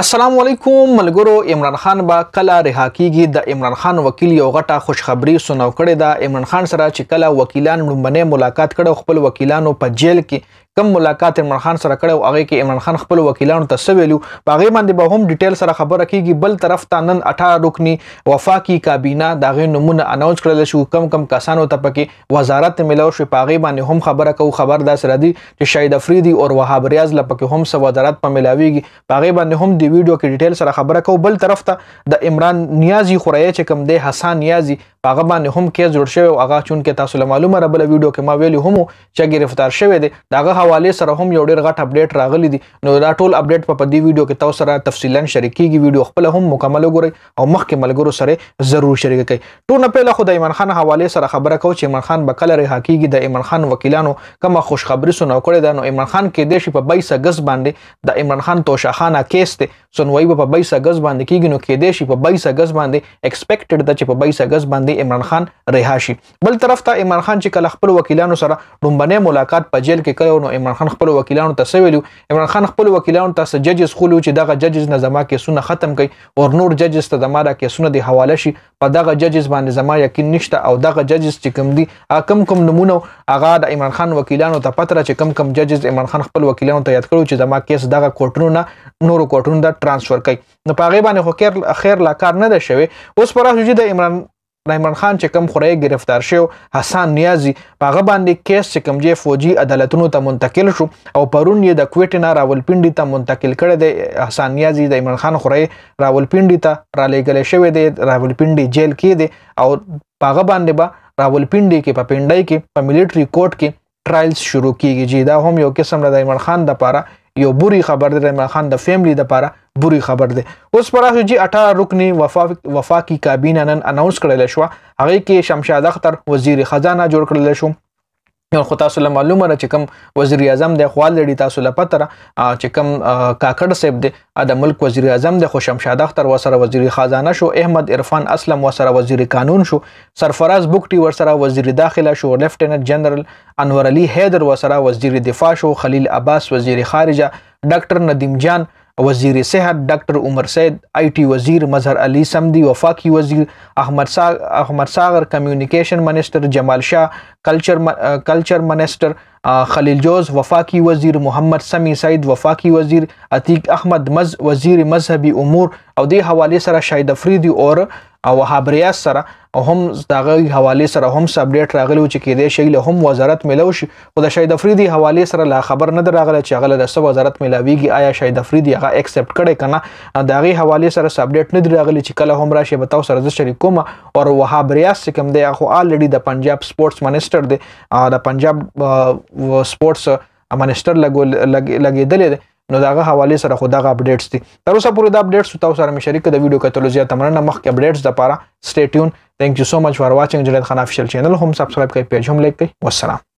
السلام علیکم ملګرو عمران خان با کله رها کیږي د عمران خان وکیل یو غټه خوشخبری سنو کړې ده عمران خان سره چې کله وکیلان لومبنه ملاقات کړو خپل وکیلانو په جیل کې کم ملاقات عمران خان سره کړو هغه کې عمران خان خپل وکیلانو ته سویلو باغې باندې به هم ډیټیل سره خبره کیږي بل طرف ته نن 18 رکنی وفاقي کابینه دا غي نمونه اناونس کړل شو کم کم کسانو ته پکې وزارت ملو شو پاغې باندې هم خبره کو خبر دا سره دی چې شاهد افریدي او وهاب ریاض لپاره هم سو وزارت په ملاويږي پاغې باندې هم دی ویډیو کې ډیټیل سره خبره کو بل طرف ته د عمران نیازی خوریه چې کم دی حسن نیازی هغه باندې هم کې جوړ شوی او هغه چون کې تاسو معلومه را بل ویډیو کې ما ویلی هم چې گرفتار شوی دی داغه حواله سره هم یو ډیر غټ اپډیټ راغلی دی نو دا ټول اپډیټ په دې ویډیو کې تاسو سره تفصیلا شریکيږي ویډیو خپل هم مکمل وګورئ او مخکې ملګرو سره ضرور شریک کړئ ټول په لخوا د ایمان خان حواله سره خبره کو چې ایمان خان به کله رها کیږي د ایمان خان وکیلانو کومه خوشخبری سنو کړې ده نو ایمان خان کې د شي په 22 اگست باندې د ایمران خان توشاخانه کیس ته سنوي په 22 اگست باندې کیږي نو کې د شي په 22 اگست باندې ایکسپیکټډ د چې په 22 اگست باندې باندې عمران خان رها شي بل طرف ته عمران خان چې کله خپل وکیلانو سره دومبنه ملاقات په جیل کې کړو نو عمران خان خپل وکیلانو ته سویلو عمران خان خپل وکیلانو ته ججز خولو چې دغه ججز نه زما کیسونه ختم کړي او نور ججز ته زما دا کیسونه دی حواله شي په دغه ججز باندې زما یقین نشته او دغه ججز چې کوم دي کم کم نمونه هغه د عمران خان وکیلانو ته پتره چې کم کم ججز عمران خان خپل وکیلانو ته یاد کړو چې زما کیس دغه کوټونو نه نورو کوټونو ته ترانسفر کړي نو پاغه باندې خو خیر لا کار نه ده شوی اوس پر راځي د عمران رحمان خان چې کوم خوري گرفتار شو حسن نیازی هغه باندې کیس چې کوم جې فوجي عدالتونو ته منتقل شو او پرون یې د کوټې نه راولپنډي ته منتقل کړی دی حسن نیازی د عمران خان خوري راولپنډي ته را لېګل شوی دی راولپنډي جیل کې دی او هغه باندې به با راولپنډي کې په پنډای کې په ملټری کورټ کې ټرایلز شروع کیږي چې دا هم یو قسم د عمران خان د لپاره یو بوري خبر دی عمران خان د فیملی لپاره بوري خبر دی اوس پراخ جی 18 رکن وفا وفاقي کابینه نن اناونس کړل شو هغه کې شمشاد اختر وزیر خزانه جوړ کړل شو یو خو تاسو له معلومه را چې کوم وزیر اعظم د خوال لري تاسو له پتر چې کوم کاکړ صاحب دی د ملک وزیر اعظم د خوشمشاد اختر وسره وزیر خزانه شو احمد عرفان اسلم وسره وزیر قانون شو سرفراز بوکټي ورسره وزیر داخله شو لیفټننت جنرال انور علي حیدر وسره وزیر دفاع شو خلیل عباس وزیر خارجه ډاکټر ندیم جان وزیر صحت ډاکټر عمر سید آی ټی وزیر مظهر علي سمدي وفاقي وزیر احمد ساغ احمد ساغر کمیونیکیشن منسٹر جمال شاہ کلچر کلچر منسٹر خلیل جوز وفاقی وزیر محمد سمی سعید وفاقی وزیر عتیق احمد مز وزیر مذهبي امور او دې حواله سره شاهد افریدي اور او وهابریاس سره او هم دغه حواله سره هم سبډیټ راغلی چې کېدې شي له هم وزارت ملو شي خو د شهید افریدي حواله سره لا خبر نه دراغله چې هغه د وزارت ملاویږي آیا شهید افریدي هغه اکسپټ کړي کنه دغه حواله سره سبډیټ نه دراغلی چې کله هم راشي به تاسو سره د شریکوم او وهابریاس چې کوم دی هغه الریډي د پنجاب سپورتس منیسټر دی د پنجاب سپورتس منیسټر لګول لګیدل دی نو داغه حواله سره خو دغه اپډیټس دي تر اوسه پورې دا اپډیټس تاسو سره مې شریک د ویډیو کتلو زیات تمرنه مخکې اپډیټس د پاره سټی ټیون ثانک یو سو مچ فار واچینګ جنید خان افیشل چینل هم سبسکرایب کړئ پیج هم لایک کړئ والسلام